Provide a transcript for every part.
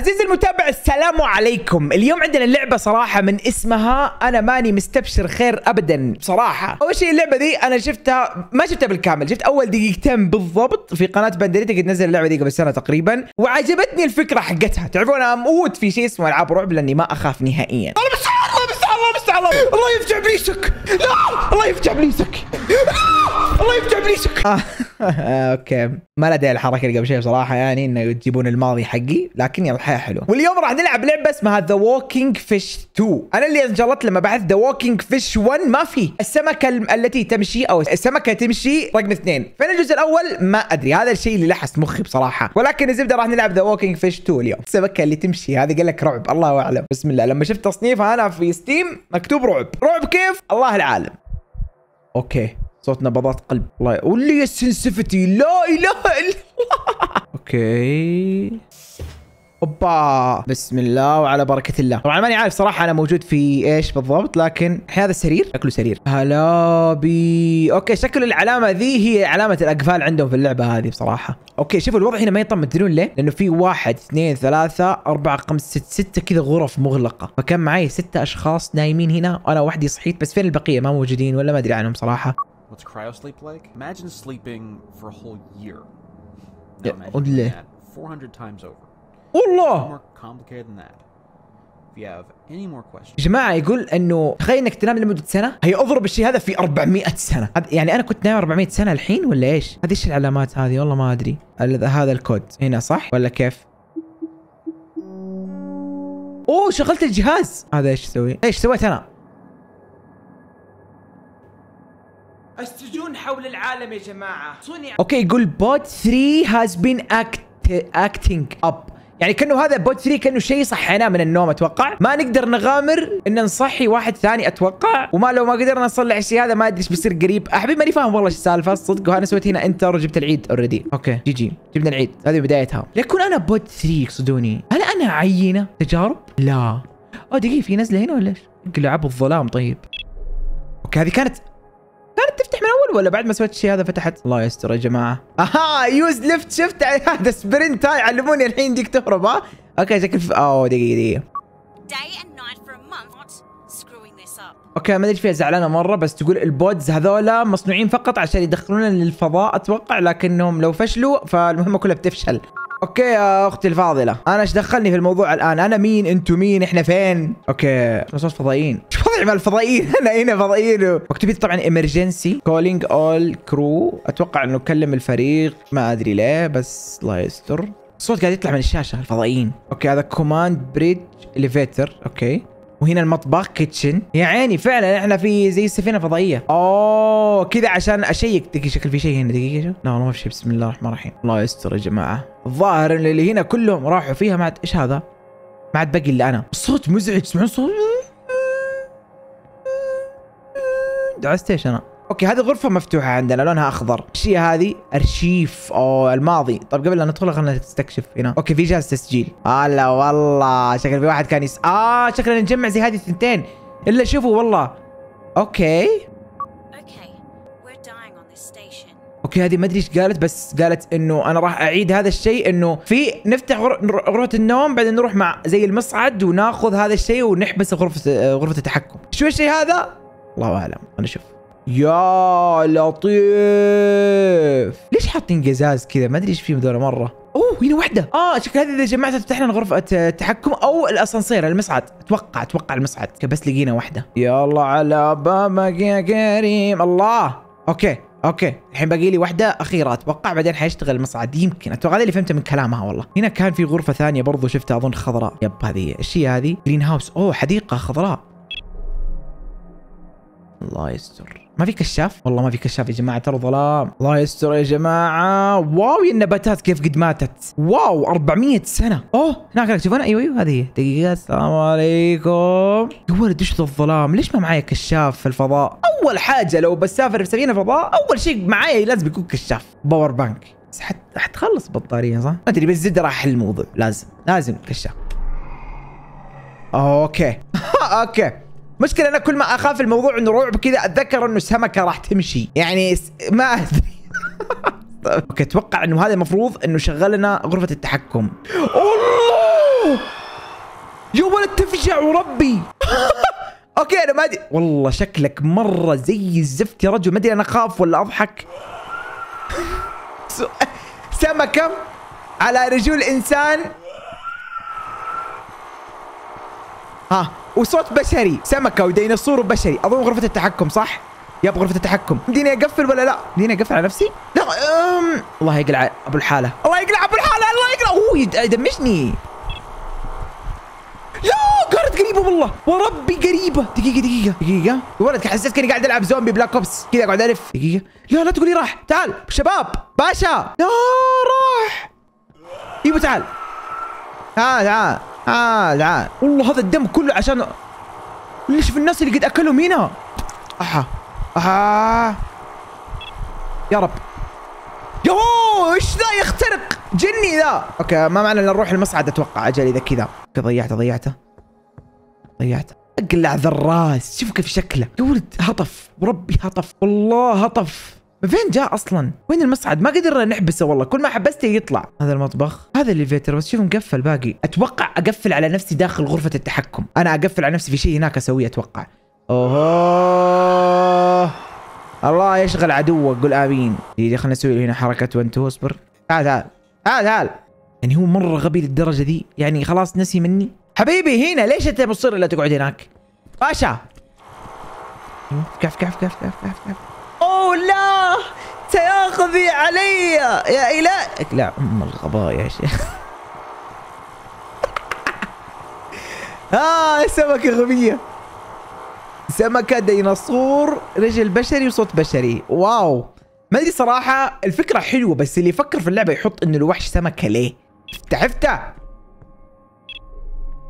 عزيزي المتابع السلام عليكم اليوم عندنا لعبة صراحة من اسمها أنا ماني مستبشر خير أبدا بصراحة أول شيء اللعبة دي أنا شفتها ما شفتها بالكامل شفت أول دقيقتين بالضبط في قناة بندريتا قد نزل اللعبة دي قبل سنة تقريبا وعجبتني الفكرة حقتها تعرفون أنا أموت في شيء اسمه ألعاب رعب لأني ما أخاف نهائيا الله بس الله بس الله مستعان الله يفتح بليسك لا الله يفتح بليسك الله يفتح بليسك آه. آه، اوكي ما لدي الحركه اللي قبل شوي بصراحه يعني انه تجيبون الماضي حقي لكن يلا الحياه حلوه واليوم راح نلعب لعبه اسمها ذا ووكينج فيش 2 انا اللي انجلطت لما بعث ذا ووكينج فيش 1 ما في السمكه التي تمشي او السمكه تمشي رقم اثنين فين الجزء الاول ما ادري هذا الشيء اللي لحس مخي بصراحه ولكن الزبده راح نلعب ذا ووكينج فيش 2 اليوم السمكه اللي تمشي هذه قال لك رعب الله اعلم بسم الله لما شفت تصنيفها انا في ستيم مكتوب رعب رعب كيف الله العالم اوكي صوت نبضات قلب الله واللي هي السنسفتي لا اله الا الله اوكي اوبا بسم الله وعلى بركه الله طبعا ماني عارف صراحه انا موجود في ايش بالضبط لكن هذا سرير شكله سرير هلا بي اوكي شكل العلامه ذي هي علامه الاقفال عندهم في اللعبه هذه بصراحه اوكي شوفوا الوضع هنا ما يطمن تدرون ليه لانه في واحد اثنين ثلاثة أربعة خمسة ست ستة كذا غرف مغلقة فكان معي ستة أشخاص نايمين هنا وانا وحدي صحيت بس فين البقية ما موجودين ولا ما أدري عنهم صراحة What's cryosleep like? Imagine sleeping for a whole year. Now imagine That 400 times over. والله more complicated than that. If you have any more questions. جماعة يقول انه تخيل انك تنام لمدة سنة هي اضرب الشيء هذا في 400 سنة يعني انا كنت نايم 400 سنة الحين ولا ايش؟ هذه ايش العلامات هذه والله ما ادري هذا الكود هنا صح ولا كيف؟ اوه شغلت الجهاز هذا ايش اسوي؟ ايش سويت انا؟ حول العالم يا جماعه صنع اوكي يقول بوت 3 هاز بين اكت اكتنج اب يعني كانه هذا بوت 3 كانه شيء صحيناه من النوم اتوقع ما نقدر نغامر ان نصحي واحد ثاني اتوقع وما لو ما قدرنا نصلح الشيء هذا ما ادري ايش بيصير قريب احبي ماني فاهم والله ايش السالفه الصدق وانا سويت هنا انتر وجبت العيد اوريدي اوكي جي جي جبنا العيد هذه بدايتها ليكون انا بوت 3 يقصدوني هل انا عينه تجارب لا او دقيقه في نزله هنا ولا ايش لعب الظلام طيب اوكي هذه كانت ولا بعد ما سويت الشيء هذا فتحت الله يستر يا جماعه اها يوز ليفت شفت هذا سبرنت هاي علموني الحين ديك تهرب ها اوكي شكل اوه دقيقه دقيقه اوكي ما ادري فيها زعلانه مره بس تقول البودز هذولا مصنوعين فقط عشان يدخلونا للفضاء اتوقع لكنهم لو فشلوا فالمهمه كلها بتفشل اوكي يا اختي الفاضله انا ايش دخلني في الموضوع الان انا مين انتم مين احنا فين اوكي صوت فضائيين شو وضعي مع الفضائيين انا هنا فضائيين مكتوب طبعا امرجنسي كولينج اول كرو اتوقع انه كلم الفريق ما ادري ليه بس الله يستر الصوت قاعد يطلع من الشاشه الفضائيين اوكي هذا كوماند بريدج اليفيتر اوكي وهنا المطبخ كيتشن يا عيني فعلا احنا في زي السفينه الفضائيه اوه كذا عشان اشيك دقيقه شكل في شيء هنا دقيقه شو لا والله ما في شيء بسم الله الرحمن الرحيم الله يستر يا جماعه الظاهر اللي هنا كلهم راحوا فيها ما عاد ايش هذا؟ ما عاد باقي الا انا الصوت مزعج تسمعون صوت دعست ايش انا؟ اوكي هذه غرفه مفتوحه عندنا لونها اخضر ايش هي هذه ارشيف او الماضي طيب قبل لا ندخل خلينا نستكشف هنا اوكي في جهاز تسجيل هلا والله شكل في واحد كان يس اه شكلنا نجمع زي هذه الثنتين الا شوفوا والله اوكي اوكي هذه ما ادري ايش قالت بس قالت انه انا راح اعيد هذا الشيء انه في نفتح غرفه النوم بعدين نروح مع زي المصعد وناخذ هذا الشيء ونحبس غرفه غرفه التحكم شو الشيء هذا الله اعلم انا اشوف يا لطيف ليش حاطين قزاز كذا ما ادري ايش فيهم ذولا مره اوه هنا واحده اه شكل هذه اذا جمعتها تفتح لنا غرفه التحكم او الاسانسير المصعد اتوقع اتوقع المصعد بس لقينا واحده يلا على بابك يا كريم الله اوكي اوكي الحين باقي لي واحده اخيره اتوقع بعدين حيشتغل المصعد يمكن اتوقع هذا اللي فهمته من كلامها والله هنا كان في غرفه ثانيه برضو شفتها اظن خضراء يب هذه هي هذه جرين هاوس اوه حديقه خضراء الله يستر ما في كشاف والله ما في كشاف يا جماعه ترى ظلام الله يستر يا جماعه واو يا النباتات كيف قد ماتت واو 400 سنه اوه هناك تشوفونها ايوه ايوه هذه هي دقيقه السلام عليكم يا ولد ايش الظلام ليش ما معي كشاف في الفضاء اول حاجه لو بسافر في سفينه فضاء اول شيء معي لازم يكون كشاف باور بانك بس حتخلص بطاريه صح ما ادري بس زد راح احل الموضوع لازم لازم كشاف اوكي اوكي مشكلة انا كل ما اخاف الموضوع انه رعب كذا اتذكر انه السمكة راح تمشي يعني ما ادري اوكي اتوقع انه هذا المفروض انه شغلنا غرفة التحكم الله يا ولد تفجع وربي اوكي انا ما ادري والله شكلك مرة زي الزفت يا رجل ما ادري انا اخاف ولا اضحك سمكة على رجول انسان ها وصوت بشري سمكه وديناصور وبشري اظن غرفه التحكم صح يا غرفة التحكم مديني اقفل ولا لا مديني اقفل على نفسي لا أم. الله يقلع ابو الحاله الله يقلع ابو الحاله الله يقلع اوه يدمجني لا كانت قريبه والله وربي قريبه دقيقه دقيقه دقيقه يا ولد حسيت كاني قاعد العب زومبي بلاك اوبس كذا اقعد الف دقيقه لا لا تقولي راح تعال شباب باشا لا راح ايوه تعال تعال تعال اه العان والله هذا الدم كله عشان ليش في الناس اللي قد اكلهم هنا احا احا يا رب يوه ايش ذا يخترق جني ذا اوكي ما معنى الا نروح المصعد اتوقع اجل اذا كذا ضيعته ضيعته ضيعته اقلع ذا الراس شوف كيف شكله يا ولد هطف وربي هطف والله هطف من فين جاء اصلا؟ وين المصعد؟ ما قدرنا نحبسه والله، كل ما حبسته يطلع. هذا المطبخ، هذا الليفيتر بس شوف مقفل باقي، اتوقع اقفل على نفسي داخل غرفة التحكم، انا اقفل على نفسي في شيء هناك اسويه اتوقع. اوه الله يشغل عدوك قول امين. دقيقة خلينا نسوي هنا حركة 2 اصبر. تعال تعال تعال تعال. يعني هو مرة غبي للدرجة ذي، يعني خلاص نسي مني. حبيبي هنا ليش انت مصر الا تقعد هناك؟ باشا. كف كف كف كف كف كف. لا تياخذي علي يا إله لا أم الغباء يا شيخ آه سمكة غبية سمكة ديناصور رجل بشري وصوت بشري واو ما ادري صراحة الفكرة حلوة بس اللي يفكر في اللعبة يحط انه الوحش سمكة ليه؟ تعفته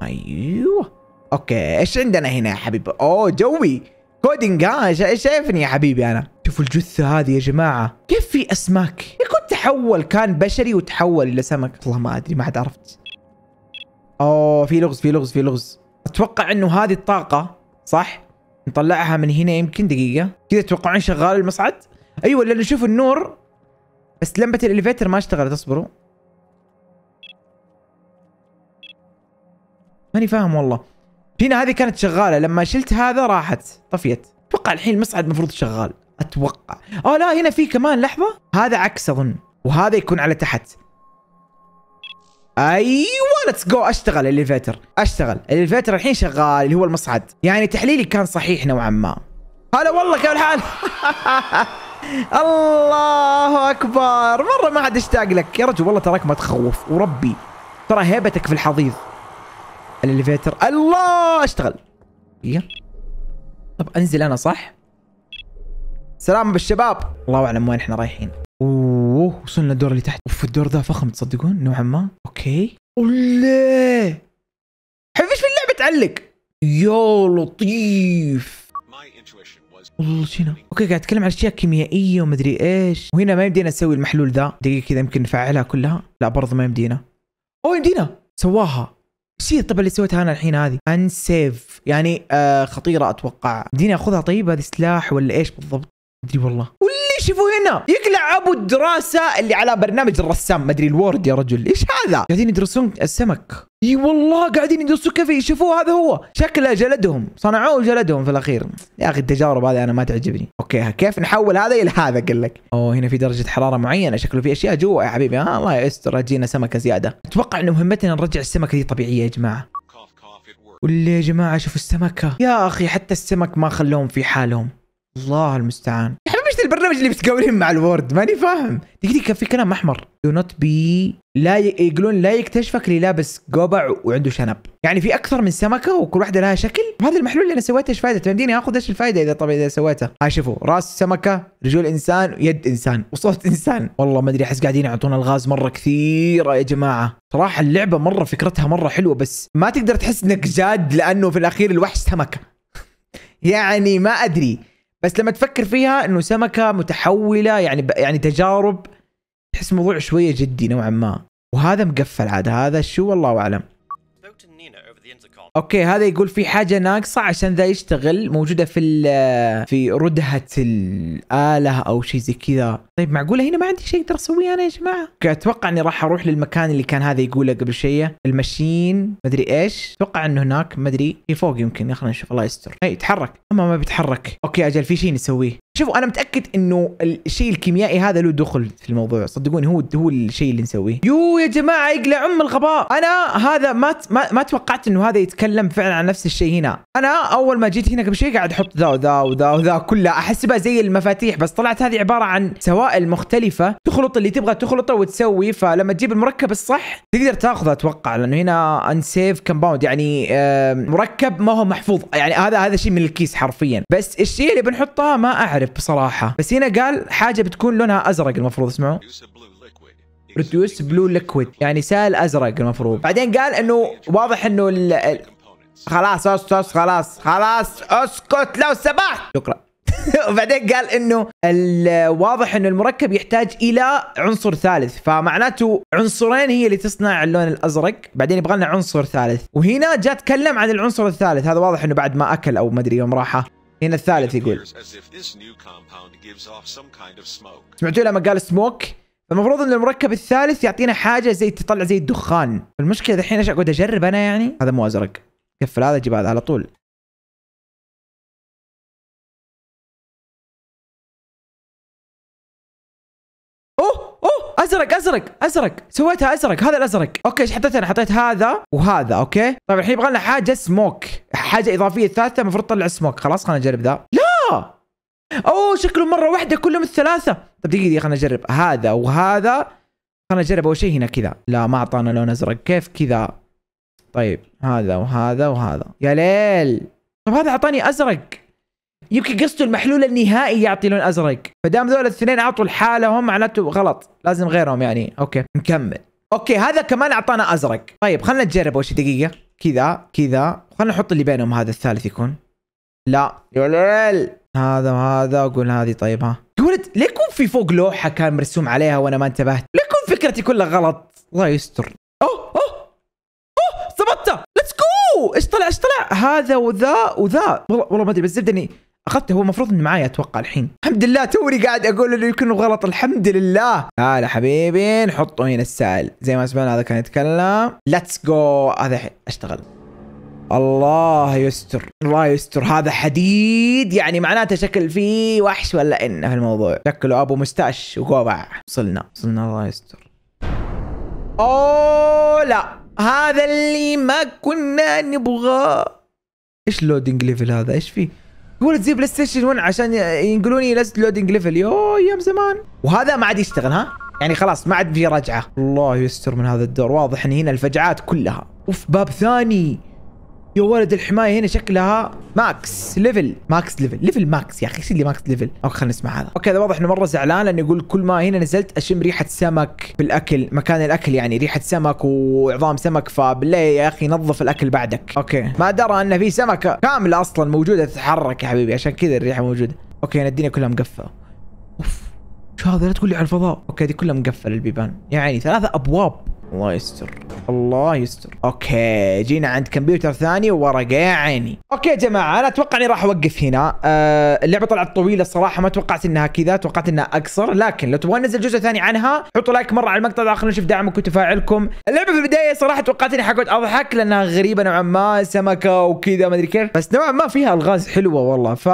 ايوه اوكي ايش عندنا هنا يا حبيبي؟ اوه جوي كودينج ها شايفني يا حبيبي انا شوفوا الجثة هذه يا جماعة كيف في أسماك يكون تحول كان بشري وتحول إلى سمك والله ما أدري ما عاد عرفت أوه في لغز في لغز في لغز أتوقع إنه هذه الطاقة صح نطلعها من هنا يمكن دقيقة كذا تتوقعون شغال المصعد أيوة لأنه شوفوا النور بس لمبة الإليفيتر ما اشتغلت اصبروا ماني فاهم والله هنا هذه كانت شغالة لما شلت هذا راحت طفيت اتوقع الحين المصعد المفروض شغال اتوقع اه لا هنا في كمان لحظه هذا عكس اظن وهذا يكون على تحت ايوه ليتس جو اشتغل الليفيتر اشتغل الليفيتر الحين شغال اللي هو المصعد يعني تحليلي كان صحيح نوعا ما هلا والله كيف الحال الله اكبر مره ما حد اشتاق لك يا رجل والله تراك ما تخوف وربي ترى هيبتك في الحضيض الليفيتر الله اشتغل طب انزل انا صح سلام بالشباب الله اعلم وين احنا رايحين اوه وصلنا الدور اللي تحت اوف الدور ذا فخم تصدقون نوعا ما اوكي اوله ايش في اللعبه تعلق يا لطيف والله هنا اوكي قاعد اتكلم عن اشياء كيميائيه ومدري ايش وهنا ما يمدينا نسوي المحلول ذا دقيقه كذا يمكن نفعلها كلها لا برضه ما يمدينا اوه يمدينا سواها ايش هي طب اللي سويتها انا الحين هذه انسيف يعني آه خطيره اتوقع يمديني اخذها طيب هذه سلاح ولا ايش بالضبط مدري والله واللي شوفوا هنا يقلع ابو الدراسه اللي على برنامج الرسام مدري الورد يا رجل ايش هذا قاعدين يدرسون السمك اي والله قاعدين يدرسون كيف يشوفوه هذا هو شكله جلدهم صنعوه جلدهم في الاخير يا اخي التجارب هذه انا ما تعجبني اوكي كيف نحول هذا الى هذا قال لك اوه هنا في درجه حراره معينه شكله في اشياء جوا يا حبيبي آه الله يستر جينا سمكه زياده اتوقع ان مهمتنا نرجع السمكه دي طبيعيه يا جماعه واللي يا جماعه شوفوا السمكه يا اخي حتى السمك ما خلوهم في حالهم الله المستعان يا حبيبي ايش البرنامج اللي بتقولين مع الوورد ماني فاهم دقيقة كان في كلام احمر دو نوت بي لا ي... يقولون لا يكتشفك اللي لابس قبع وعنده شنب يعني في اكثر من سمكه وكل واحده لها شكل هذا المحلول اللي انا سويته ايش فائده تمديني اخذ ايش الفائده اذا طبعا اذا سويته ها شوفوا راس سمكه رجول انسان يد انسان وصوت انسان والله ما ادري احس قاعدين يعطونا الغاز مره كثيره يا جماعه صراحه اللعبه مره فكرتها مره حلوه بس ما تقدر تحس انك جاد لانه في الاخير الوحش سمكه يعني ما ادري بس لما تفكر فيها انه سمكه متحوله يعني يعني تجارب تحس موضوع شويه جدي نوعا ما وهذا مقفل عاد هذا شو والله اعلم اوكي هذا يقول في حاجه ناقصه عشان ذا يشتغل موجوده في في ردهه الاله او شيء زي كذا طيب معقوله هنا ما عندي شيء اقدر اسويه انا يا جماعه اتوقع اني راح اروح للمكان اللي كان هذا يقوله قبل شويه المشين مدري ايش اتوقع انه هناك مدري في فوق يمكن خلينا نشوف الله يستر اي يتحرك اما ما بيتحرك اوكي اجل في شيء نسويه شوفوا انا متاكد انه الشيء الكيميائي هذا له دخل في الموضوع صدقوني هو هو الشيء اللي نسويه يو يا جماعه يقلع ام الغباء انا هذا ما ما, ما توقعت انه هذا يتكلم فعلا عن نفس الشيء هنا انا اول ما جيت هنا قبل شيء قاعد احط ذا وذا وذا وذا كلها احسبها زي المفاتيح بس طلعت هذه عباره عن سواء المختلفه تخلط اللي تبغى تخلطه وتسوي فلما تجيب المركب الصح تقدر تاخذه اتوقع لانه هنا انسيف كومباوند يعني مركب ما هو محفوظ يعني هذا هذا شيء من الكيس حرفيا بس الشيء اللي بنحطها ما اعرف بصراحه بس هنا قال حاجه بتكون لونها ازرق المفروض اسمعوا ريديوس بلو ليكويد يعني سائل ازرق المفروض بعدين قال انه واضح انه خلاص خلاص اسكت خلاص خلاص اسكت لو سمحت شكرا وبعدين قال انه واضح انه المركب يحتاج الى عنصر ثالث فمعناته عنصرين هي اللي تصنع اللون الازرق بعدين يبغى لنا عنصر ثالث وهنا جاء تكلم عن العنصر الثالث هذا واضح انه بعد ما اكل او ما ادري يوم راحه هنا الثالث يقول سمعتوا لما قال سموك المفروض ان المركب الثالث يعطينا حاجه زي تطلع زي الدخان المشكله الحين ايش اقعد اجرب انا يعني هذا مو ازرق قفل هذا جيب هذا على طول ازرق ازرق ازرق سويتها ازرق هذا الازرق اوكي ايش حطيت انا حطيت هذا وهذا اوكي طيب الحين يبغى لنا حاجه سموك حاجه اضافيه ثالثه المفروض تطلع سموك خلاص خلينا نجرب ذا لا اوه شكله مره واحده كلهم الثلاثه طيب دقيقه خلينا نجرب هذا وهذا خلينا نجرب اول شيء هنا كذا لا ما اعطانا لون ازرق كيف كذا طيب هذا وهذا وهذا يا ليل طيب هذا اعطاني ازرق يمكن قصده المحلول النهائي يعطي لون ازرق فدام ذول الاثنين اعطوا لحالهم معناته غلط لازم غيرهم يعني اوكي نكمل اوكي هذا كمان اعطانا ازرق طيب خلينا نجرب اول شيء دقيقه كذا كذا خلينا نحط اللي بينهم هذا الثالث يكون لا يولل هذا وهذا اقول هذه طيب ها يا ليه يكون في فوق لوحه كان مرسوم عليها وانا ما انتبهت ليه يكون فكرتي كلها غلط الله يستر اوه اوه اوه ظبطتها ليتس جو ايش طلع ايش طلع هذا وذا وذا والله والله ما ادري بس زبدني اخذته هو المفروض انه معايا اتوقع الحين الحمد لله توري قاعد اقول انه يكون غلط الحمد لله هلا حبيبي نحطه هنا السائل زي ما سمعنا هذا كان يتكلم ليتس جو هذا اشتغل الله يستر الله يستر هذا حديد يعني معناته شكل فيه وحش ولا انه في الموضوع شكله ابو مستاش وقوبع وصلنا وصلنا الله يستر اوه لا هذا اللي ما كنا نبغاه ايش لودينج ليفل هذا ايش فيه يقول تزيد بلاي ستيشن 1 عشان ينقلوني لست لودنج ليفل يو ايام زمان وهذا ما عاد يشتغل ها يعني خلاص ما عاد في رجعه الله يستر من هذا الدور واضح ان هنا الفجعات كلها اوف باب ثاني يا ولد الحمايه هنا شكلها ماكس ليفل ماكس ليفل ليفل ماكس يا اخي ايش اللي ماكس ليفل اوكي خلينا نسمع هذا اوكي هذا واضح انه مره زعلان لانه يقول كل ما هنا نزلت اشم ريحه سمك في الاكل مكان الاكل يعني ريحه سمك وعظام سمك فبالله يا اخي نظف الاكل بعدك اوكي ما درى ان في سمكه كامله اصلا موجوده تتحرك يا حبيبي عشان كذا الريحه موجوده اوكي هنا الدنيا كلها مقفله اوف شو هذا لا تقول لي على الفضاء اوكي دي كلها مقفله البيبان يعني ثلاثه ابواب الله يستر الله يستر اوكي جينا عند كمبيوتر ثاني وورقه يا عيني اوكي يا جماعه انا اتوقع اني راح اوقف هنا آه اللعبه طلعت طويله الصراحه ما توقعت انها كذا توقعت انها اقصر لكن لو تبغون ننزل جزء ثاني عنها حطوا لايك مره على المقطع ده خلينا نشوف دعمكم وتفاعلكم اللعبه في البدايه صراحه توقعت اني حقعد اضحك لانها غريبه نوعا ما سمكه وكذا ما ادري كيف بس نوعا ما فيها الغاز حلوه والله ف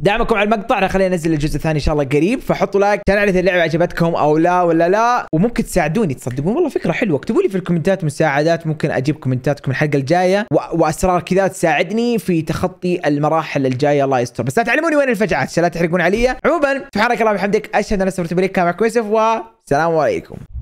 دعمكم على المقطع انا خليني انزل الجزء الثاني ان شاء الله قريب فحطوا لايك عشان اذا اللعبه عجبتكم او لا ولا لا وممكن تساعدوني تصدقون والله فكره حلوه اكتبوا لي في الكومنتات مساعدات ممكن اجيب كومنتاتكم الحلقه الجايه واسرار كذا تساعدني في تخطي المراحل الجايه الله يستر بس لا تعلموني وين الفجعات عشان لا تحرقون علي عموما سبحانك اللهم وبحمدك اشهد ان لا اله الا انت كان معكم يوسف والسلام عليكم